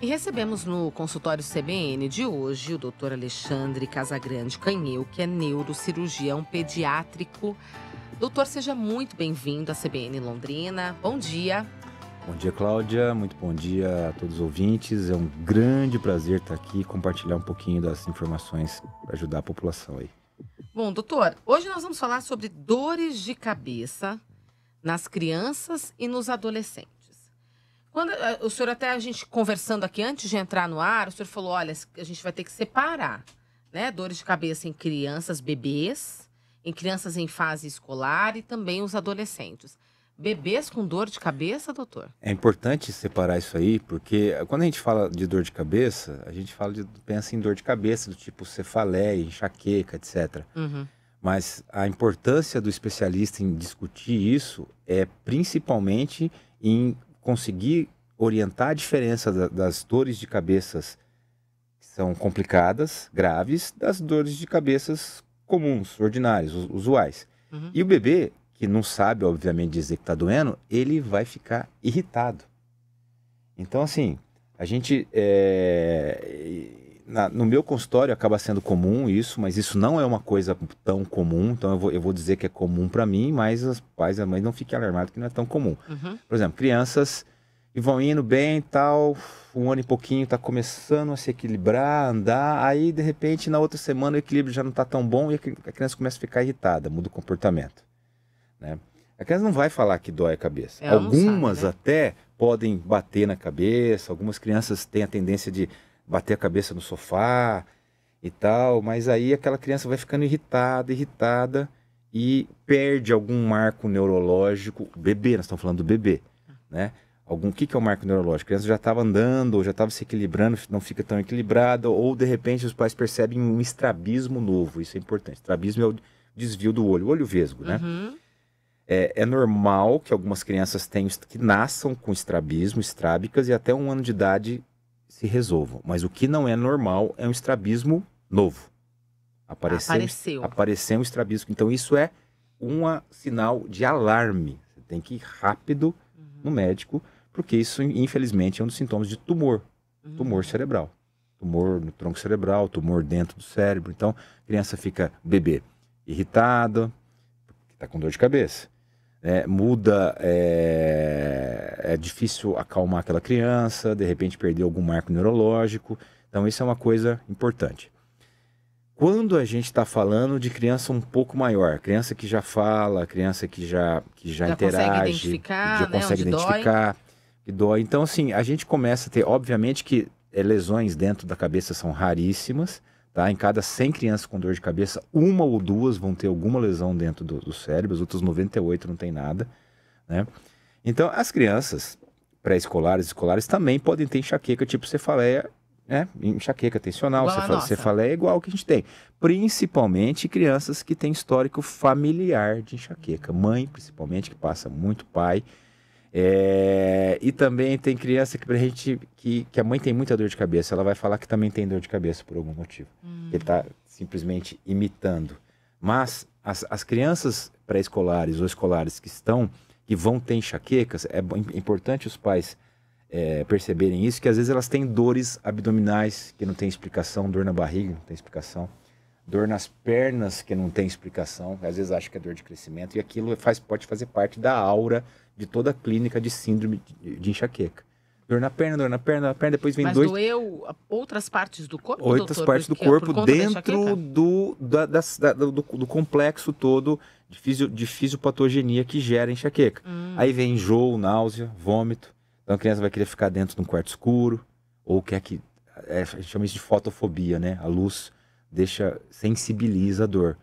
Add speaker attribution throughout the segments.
Speaker 1: E recebemos no consultório CBN de hoje o Dr. Alexandre Casagrande Canheu, que é neurocirurgião pediátrico. Doutor, seja muito bem-vindo à CBN Londrina. Bom dia.
Speaker 2: Bom dia, Cláudia. Muito bom dia a todos os ouvintes. É um grande prazer estar aqui e compartilhar um pouquinho das informações para ajudar a população aí.
Speaker 1: Bom, doutor, hoje nós vamos falar sobre dores de cabeça nas crianças e nos adolescentes. Quando ah, o senhor até a gente conversando aqui antes de entrar no ar, o senhor falou, olha, a gente vai ter que separar, né, dores de cabeça em crianças, bebês, em crianças em fase escolar e também os adolescentes. Bebês com dor de cabeça, doutor?
Speaker 2: É importante separar isso aí, porque ah, quando a gente fala de dor de cabeça, a gente fala de, pensa em dor de cabeça do tipo cefaleia, enxaqueca, etc. Uhum. Mas a importância do especialista em discutir isso é principalmente em conseguir orientar a diferença da, das dores de cabeças que são complicadas, graves, das dores de cabeças comuns, ordinárias, usuais. Uhum. E o bebê, que não sabe, obviamente, dizer que está doendo, ele vai ficar irritado. Então, assim, a gente é na, no meu consultório acaba sendo comum isso, mas isso não é uma coisa tão comum. Então eu vou, eu vou dizer que é comum para mim, mas os pais e as mães não fiquem alarmados que não é tão comum. Uhum. Por exemplo, crianças e vão indo bem tal, um ano e pouquinho tá começando a se equilibrar, andar, aí de repente na outra semana o equilíbrio já não tá tão bom e a criança começa a ficar irritada, muda o comportamento, né? A criança não vai falar que dói a cabeça. É, algumas sabe, né? até podem bater na cabeça, algumas crianças têm a tendência de bater a cabeça no sofá e tal, mas aí aquela criança vai ficando irritada, irritada e perde algum marco neurológico. Bebê, nós estamos falando do bebê, né? Algum que, que é o marco neurológico? A criança já estava andando, ou já estava se equilibrando, não fica tão equilibrada, ou de repente os pais percebem um estrabismo novo. Isso é importante. Estrabismo é o desvio do olho, o olho vesgo, né? Uhum. É, é, normal que algumas crianças tenham que nasçam com estrabismo, estrábicas, e até um ano de idade se resolvam. Mas o que não é normal é um estrabismo novo. Apareceu. Apareceu, apareceu um estrabismo. Então, isso é um sinal de alarme. Você tem que ir rápido uhum. no médico, porque isso, infelizmente, é um dos sintomas de tumor. Uhum. Tumor cerebral. Tumor no tronco cerebral, tumor dentro do cérebro. Então, a criança fica, bebê, irritada, está com dor de cabeça né, muda, é, é difícil acalmar aquela criança, de repente perder algum marco neurológico. Então, isso é uma coisa importante. Quando a gente está falando de criança um pouco maior, criança que já fala, criança que já, que já, já interage, consegue já né, consegue identificar, dói. que dói. Então, assim, a gente começa a ter, obviamente que eh, lesões dentro da cabeça são raríssimas, Tá? Em cada 100 crianças com dor de cabeça, uma ou duas vão ter alguma lesão dentro do, do cérebro, as outras 98 não tem nada. Né? Então, as crianças pré-escolares escolares também podem ter enxaqueca tipo cefaleia, né? enxaqueca tensional, cefaleia, cefaleia é igual que a gente tem. Principalmente crianças que têm histórico familiar de enxaqueca. Mãe, principalmente, que passa muito pai, é, e também tem criança que pra gente que, que a mãe tem muita dor de cabeça, ela vai falar que também tem dor de cabeça por algum motivo. Hum. Ele tá simplesmente imitando. Mas as, as crianças pré-escolares ou escolares que estão, que vão ter enxaquecas, é importante os pais é, perceberem isso, que às vezes elas têm dores abdominais que não tem explicação, dor na barriga, não tem explicação dor nas pernas que não tem explicação, às vezes acha que é dor de crescimento, e aquilo faz, pode fazer parte da aura de toda a clínica de síndrome de enxaqueca. Dor na perna, dor na perna, na perna, depois vem Mas dois... Mas
Speaker 1: doeu outras partes do corpo, Outras doutor, partes do corpo dentro
Speaker 2: do, da, da, da, do, do, complexo todo de, fisio, de fisiopatogenia que gera enxaqueca. Hum. Aí vem enjoo, náusea, vômito. Então a criança vai querer ficar dentro de um quarto escuro, ou quer que... É, chama isso de fotofobia, né? A luz deixa, sensibiliza a dor.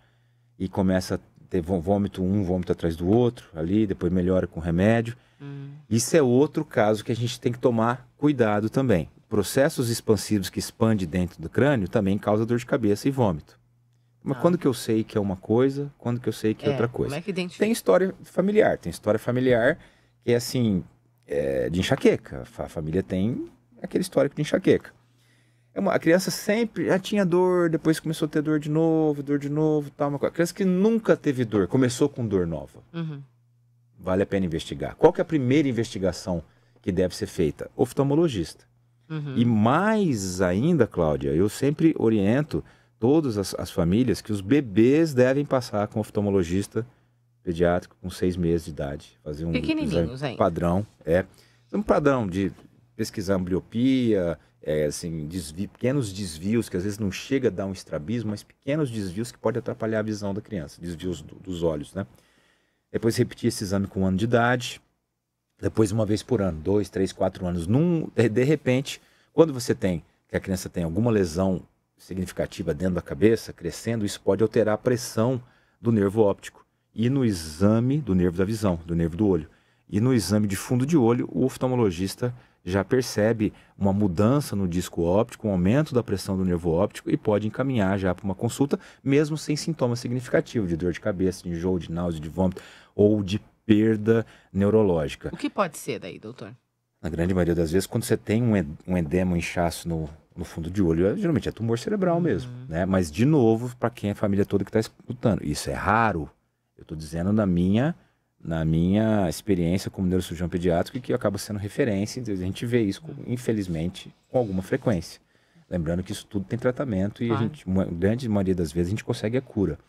Speaker 2: E começa a ter vômito um, vômito atrás do outro, ali, depois melhora com remédio. Hum. Isso é outro caso que a gente tem que tomar cuidado também. Processos expansivos que expande dentro do crânio também causa dor de cabeça e vômito. Mas ah. quando que eu sei que é uma coisa, quando que eu sei que é, é outra coisa? Como é que identifica? Tem história familiar, tem história familiar que é assim, é, de enxaqueca. A família tem aquele histórico de enxaqueca. É a criança sempre já tinha dor, depois começou a ter dor de novo, dor de novo, tal, uma coisa. A criança que nunca teve dor, começou com dor nova. Uhum. Vale a pena investigar. Qual que é a primeira investigação que deve ser feita? Oftalmologista. Uhum. E mais ainda, Cláudia, eu sempre oriento todas as, as famílias que os bebês devem passar com oftalmologista pediátrico com seis meses de idade. Fazer um Pequenininhos, exame padrão. É. Então, um padrão de pesquisar ambliopia, é, assim, desvio, pequenos desvios, que às vezes não chega a dar um estrabismo, mas pequenos desvios que podem atrapalhar a visão da criança, desvios do, dos olhos, né? Depois repetir esse exame com um ano de idade, depois uma vez por ano, dois, três, quatro anos. Num, de repente, quando você tem, que a criança tem alguma lesão significativa dentro da cabeça, crescendo, isso pode alterar a pressão do nervo óptico e no exame do nervo da visão, do nervo do olho. E no exame de fundo de olho, o oftalmologista já percebe uma mudança no disco óptico, um aumento da pressão do nervo óptico e pode encaminhar já para uma consulta, mesmo sem sintomas significativos de dor de cabeça, de enjoo, de náusea, de vômito ou de perda neurológica. O que
Speaker 1: pode ser daí, doutor?
Speaker 2: Na grande maioria das vezes, quando você tem um edema, um inchaço no, no fundo de olho, é, geralmente é tumor cerebral uhum. mesmo, né? Mas, de novo, para quem é a família toda que está escutando, isso é raro. Eu estou dizendo na minha na minha experiência como neurocirurgião pediátrico, que acaba sendo referência, então, a gente vê isso, infelizmente, com alguma frequência. Lembrando que isso tudo tem tratamento e a gente, uma grande maioria das vezes, a gente consegue a cura.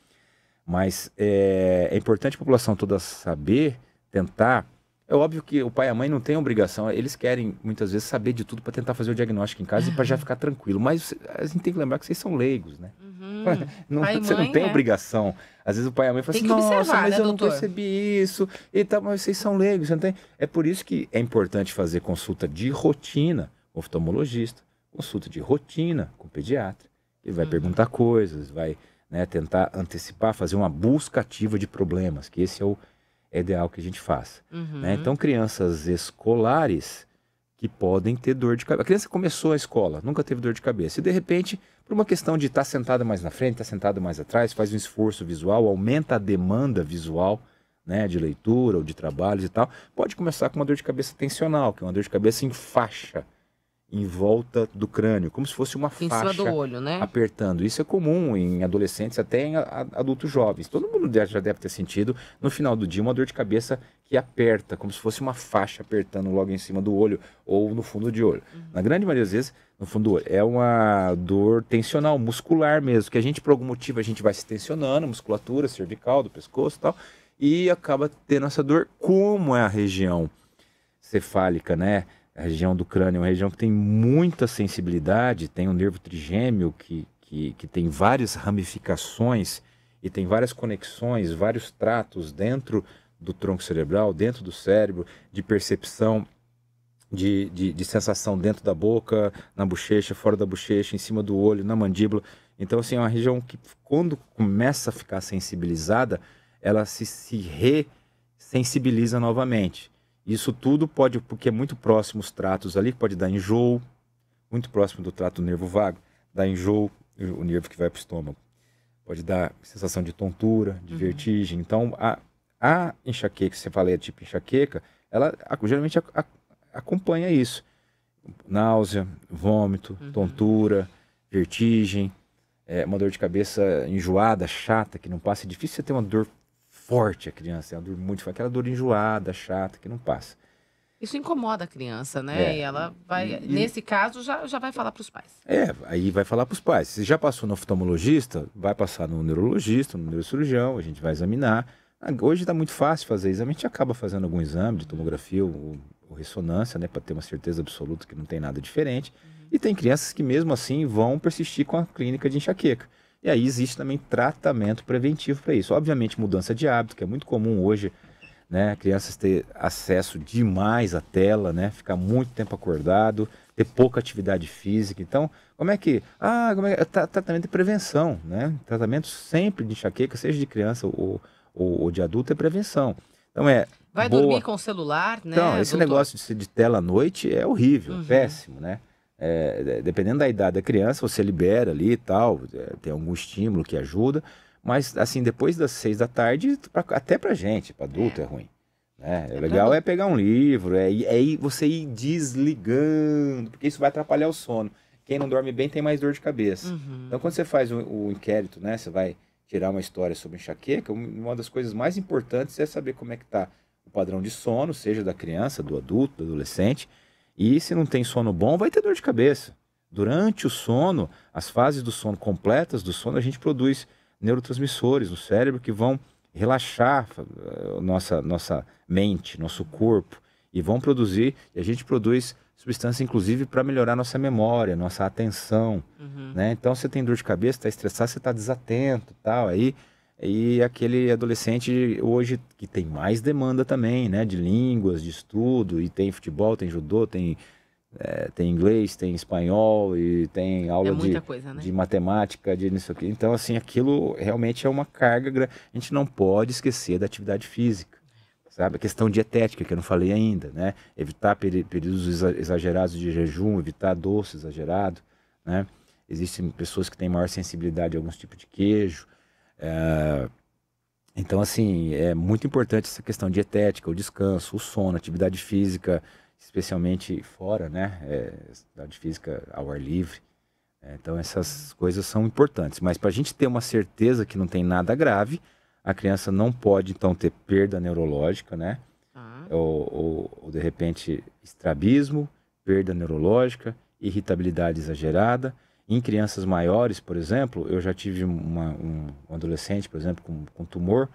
Speaker 2: Mas é, é, importante a população toda saber, tentar. É óbvio que o pai e a mãe não têm obrigação, eles querem muitas vezes saber de tudo para tentar fazer o diagnóstico em casa e para já ficar tranquilo. Mas eh, a gente tem que lembrar que vocês são leigos, né? Uhum. Não, você mãe, não tem né? obrigação. Às vezes o pai e a mãe falam assim, observar, nossa, mas né, eu doutor? não percebi isso. E tal, mas vocês são leigos, você não tem. É por isso que é importante fazer consulta de rotina com oftalmologista, consulta de rotina com pediatra. Ele vai uhum. perguntar coisas, vai né, tentar antecipar, fazer uma busca ativa de problemas, que esse é o é ideal que a gente faça. Né? Uhum. Né? Então, crianças escolares que podem ter dor de cabeça. A criança começou a escola, nunca teve dor de cabeça. E de repente por uma questão de estar tá sentado mais na frente, estar tá sentado mais atrás, faz um esforço visual, aumenta a demanda visual, né, de leitura ou de trabalhos e tal, pode começar com uma dor de cabeça tensional, que é uma dor de cabeça em faixa, em volta do crânio, como se fosse uma em faixa olho, né? apertando. Isso é comum em adolescentes, até em adultos jovens. Todo mundo já deve ter sentido, no final do dia, uma dor de cabeça que aperta, como se fosse uma faixa apertando logo em cima do olho ou no fundo de olho. Uhum. Na grande maioria das vezes, no fundo do olho. É uma dor tensional, muscular mesmo, que a gente, por algum motivo, a gente vai se tensionando, musculatura, cervical, do pescoço e tal, e acaba tendo essa dor, como é a região cefálica, né? a região do crânio é uma região que tem muita sensibilidade, tem um nervo trigêmeo que, que, que tem várias ramificações e tem várias conexões, vários tratos dentro do tronco cerebral, dentro do cérebro, de percepção, de, de, de, sensação dentro da boca, na bochecha, fora da bochecha, em cima do olho, na mandíbula. Então, assim, é uma região que, quando começa a ficar sensibilizada, ela se, se ressensibiliza novamente. Isso tudo pode, porque é muito próximo os tratos ali, pode dar enjoo, muito próximo do trato do nervo vago, dá enjoo, o nervo que vai para o estômago. Pode dar sensação de tontura, de uhum. vertigem. Então, a, a enxaqueca, cefaleia é tipo enxaqueca, ela a, geralmente a, a, acompanha isso. Náusea, vômito, uhum. tontura, vertigem, é, uma dor de cabeça enjoada, chata, que não passa. É difícil você ter uma dor forte a criança, ela dorme muito forte, aquela dor enjoada, chata, que não passa.
Speaker 1: Isso incomoda a criança, né? É. E ela vai, e, nesse e... caso, já, já vai falar para os pais. É,
Speaker 2: aí vai falar para os pais. Se já passou no oftalmologista, vai passar no neurologista, no neurocirurgião, a gente vai examinar. Ah, hoje está muito fácil fazer exame, a gente acaba fazendo algum exame de tomografia ou, ou ressonância, né, para ter uma certeza absoluta que não tem nada diferente. Uhum. E tem crianças que mesmo assim vão persistir com a clínica de enxaqueca. E aí existe também tratamento preventivo para isso. Obviamente, mudança de hábito, que é muito comum hoje, né? Crianças ter acesso demais à tela, né? Ficar muito tempo acordado, ter pouca atividade física. Então, como é que. Ah, como é que. Tratamento de prevenção, né? Tratamento sempre de enxaqueca, seja de criança ou, ou, ou de adulto, é prevenção. Então é. Vai boa... dormir
Speaker 1: com o celular, né? Então, esse doutor?
Speaker 2: negócio de, de tela à noite é horrível, é uhum. péssimo, né? É, é, dependendo da idade da criança, você libera ali e tal, é, tem algum estímulo que ajuda, mas assim, depois das seis da tarde, pra, até pra gente, pra adulto, é, é ruim. Né? É, é legal é pegar um livro, é, é você ir desligando, porque isso vai atrapalhar o sono. Quem não dorme bem tem mais dor de cabeça. Uhum. Então, quando você faz o, o inquérito, né? Você vai tirar uma história sobre enxaqueca, uma das coisas mais importantes é saber como é que está o padrão de sono, seja da criança, do adulto, do adolescente, e se não tem sono bom, vai ter dor de cabeça. Durante o sono, as fases do sono completas do sono, a gente produz neurotransmissores no cérebro que vão relaxar eh, nossa, nossa mente, nosso corpo, e vão produzir, e a gente produz substância, inclusive, para melhorar nossa memória, nossa atenção. Uhum. Né? Então, você tem dor de cabeça, está estressado, você está desatento tal. Aí e aquele adolescente hoje que tem mais demanda também, né? De línguas, de estudo, e tem futebol, tem judô, tem, é, tem inglês, tem espanhol, e tem aula é de, coisa, né? de matemática, de isso aqui. Então, assim, aquilo realmente é uma carga. grande. A gente não pode esquecer da atividade física sabe? A questão dietética, que eu não falei ainda, né? Evitar períodos exagerados de jejum, evitar doce exagerado, né? Existem pessoas que têm maior sensibilidade a alguns tipos de queijo, é... Então, assim, é muito importante essa questão dietética, o descanso, o sono, atividade física, especialmente fora, né? É, atividade física ao ar livre. É, então, essas coisas são importantes. Mas para a gente ter uma certeza que não tem nada grave, a criança não pode, então, ter perda neurológica, né? Ah. Ou, ou, ou, de repente, estrabismo, perda neurológica, irritabilidade exagerada em crianças maiores, por exemplo, eu já tive uma, um, adolescente, por exemplo, com, com tumor,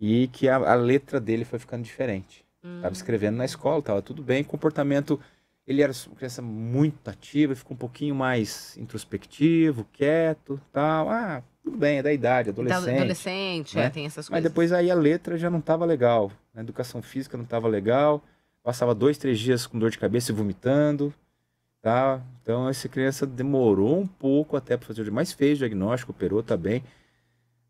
Speaker 2: e que a, a, letra dele foi ficando diferente. Estava hum. Tava escrevendo na escola, tava tudo bem, comportamento. Ele era uma criança muito ativa, ficou um pouquinho mais introspectivo, quieto, tal. Ah, tudo bem, é da idade, adolescente. adolescente, é, né? é, tem essas coisas. Mas depois aí a letra já não tava legal, a educação física não tava legal, passava dois, três dias com dor de cabeça e vomitando tá? Então essa criança demorou um pouco até para fazer o diagnóstico, mas fez o diagnóstico, operou, tá bem,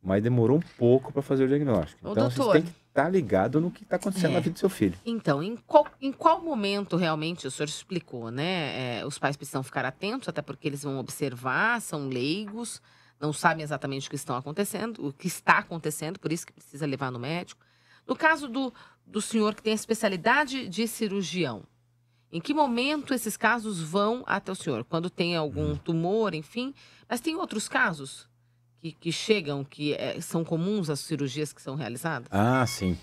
Speaker 2: mas demorou um pouco para fazer o diagnóstico. Ô, então doutor, tem que estar tá ligado no que está acontecendo é. na vida do seu filho.
Speaker 1: Então, em qual, em qual momento realmente o senhor explicou, né? É, os pais precisam ficar atentos, até porque eles vão observar, são leigos, não sabem exatamente o que estão acontecendo, o que está acontecendo, por isso que precisa levar no médico. No caso do, do senhor que tem a especialidade de cirurgião, em que momento esses casos vão até o senhor? Quando tem algum hum. tumor, enfim. Mas tem outros casos que, que chegam, que é, são comuns as cirurgias que são realizadas?
Speaker 2: Ah, sim.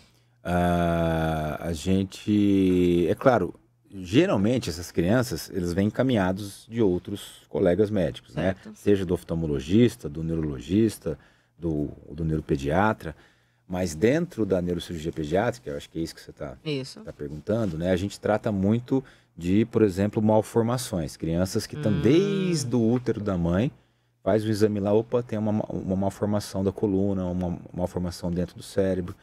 Speaker 2: Ah, a gente. É claro, geralmente essas crianças, eles vêm encaminhados de outros colegas médicos, né? certo. né? Seja do oftalmologista, do neurologista, do, do neuropediatra. Mas dentro da neurocirurgia pediátrica, eu acho que é isso que você está tá perguntando, né? A gente trata muito de, por exemplo, malformações. Crianças que estão hum. desde o útero da mãe, faz o exame lá, opa, tem uma, uma malformação da coluna, uma malformação dentro do cérebro.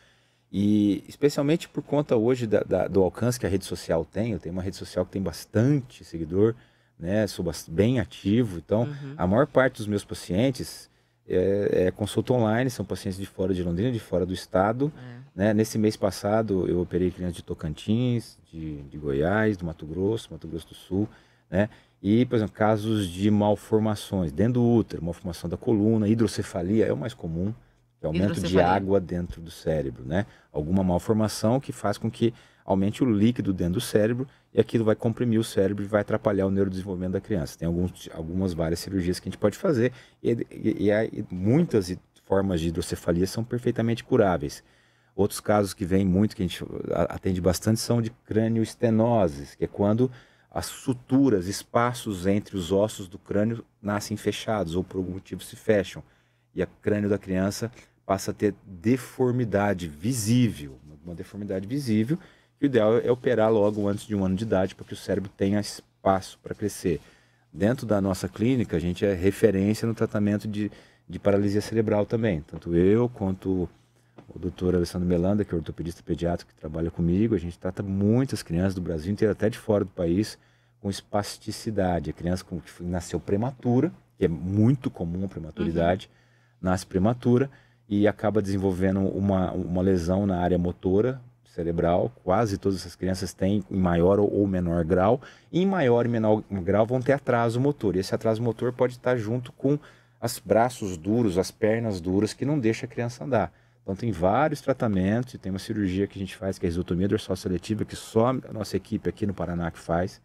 Speaker 2: E especialmente por conta hoje da, da, do alcance que a rede social tem, eu tenho uma rede social que tem bastante seguidor, né? Sou bem ativo, então uhum. a maior parte dos meus pacientes é, é, consulta online, são pacientes de fora de Londrina, de fora do estado. É. Né? Nesse mês passado, eu operei crianças de Tocantins, de, de, Goiás, do Mato Grosso, Mato Grosso do Sul. Né? E, por exemplo, casos de malformações dentro do útero, malformação da coluna, hidrocefalia é o mais comum que é o aumento de água dentro do cérebro, né? Alguma malformação que faz com que aumente o líquido dentro do cérebro e aquilo vai comprimir o cérebro e vai atrapalhar o neurodesenvolvimento da criança. Tem alguns, algumas várias cirurgias que a gente pode fazer e, e, e muitas formas de hidrocefalia são perfeitamente curáveis. Outros casos que vem muito, que a gente atende bastante, são de crânioestenoses, que é quando as suturas, espaços entre os ossos do crânio nascem fechados ou por algum motivo se fecham. E o crânio da criança passa a ter deformidade visível, uma deformidade visível. o ideal é operar logo antes de um ano de idade para que o cérebro tenha espaço para crescer. Dentro da nossa clínica, a gente é referência no tratamento de, de paralisia cerebral também. Tanto eu quanto o doutor Alessandro Melanda, que é ortopedista pediátrico que trabalha comigo, a gente trata muitas crianças do Brasil inteiro, até de fora do país, com espasticidade. A criança que nasceu prematura, que é muito comum a prematuridade, uhum. nasce prematura, e acaba desenvolvendo uma, uma lesão na área motora cerebral. Quase todas essas crianças têm, em maior ou menor grau. E em maior e menor grau vão ter atraso motor. E esse atraso motor pode estar junto com os braços duros, as pernas duras, que não deixa a criança andar. Então tem vários tratamentos, tem uma cirurgia que a gente faz, que é a risotomia dorsal seletiva, que só a nossa equipe aqui no Paraná que faz.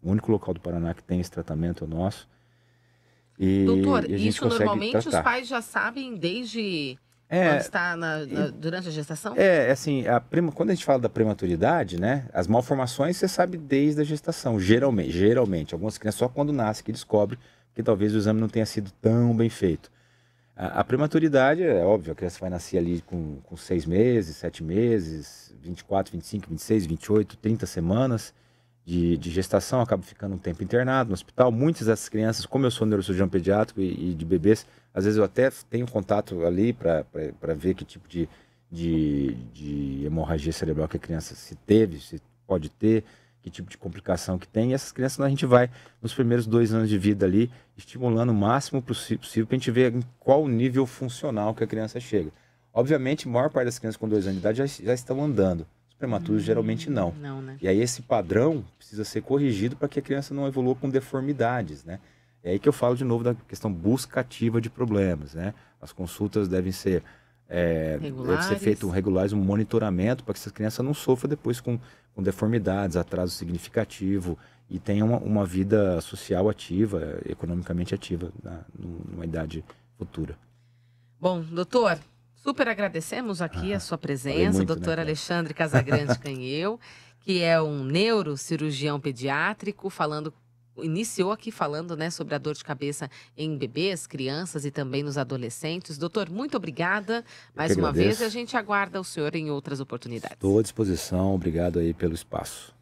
Speaker 2: O único local do Paraná que tem esse tratamento é o nosso. E, Doutor, e isso normalmente tratar. os
Speaker 1: pais já sabem desde
Speaker 2: é, quando está
Speaker 1: na, na, durante a gestação? É,
Speaker 2: assim, a prima, quando a gente fala da prematuridade, né? As malformações você sabe desde a gestação, geralmente. Geralmente, algumas crianças só quando nascem que descobre que talvez o exame não tenha sido tão bem feito. A, a prematuridade, é óbvio, a criança vai nascer ali com, com seis meses, sete meses, 24, 25, 26, 28, 30 semanas de, de gestação, acaba ficando um tempo internado no hospital. Muitas dessas crianças, como eu sou neurocirurgião pediátrico e, e de bebês, às vezes eu até tenho contato ali para ver que tipo de, de, de hemorragia cerebral que a criança se teve, se pode ter, que tipo de complicação que tem. E essas crianças a gente vai, nos primeiros dois anos de vida ali, estimulando o máximo possível para a gente ver em qual nível funcional que a criança chega. Obviamente, a maior parte das crianças com dois anos de idade já, já estão andando. Os prematuros hum, geralmente não. não né? E aí esse padrão precisa ser corrigido para que a criança não evolua com deformidades, né? É aí que eu falo de novo da questão busca ativa de problemas, né? As consultas devem ser é, deve ser feito regulares, um monitoramento para que essas crianças não sofram depois com, com deformidades, atraso significativo e tenham uma, uma vida social ativa, economicamente ativa na, numa idade futura.
Speaker 1: Bom, doutor, super agradecemos aqui ah, a sua presença, muito, né, doutor né? Alexandre Casagrande Canheu, que é um neurocirurgião pediátrico, falando iniciou aqui falando né, sobre a dor de cabeça em bebês, crianças e também nos adolescentes. Doutor, muito obrigada mais uma vez. A gente aguarda o senhor em outras oportunidades.
Speaker 2: Estou à disposição, obrigado aí pelo espaço.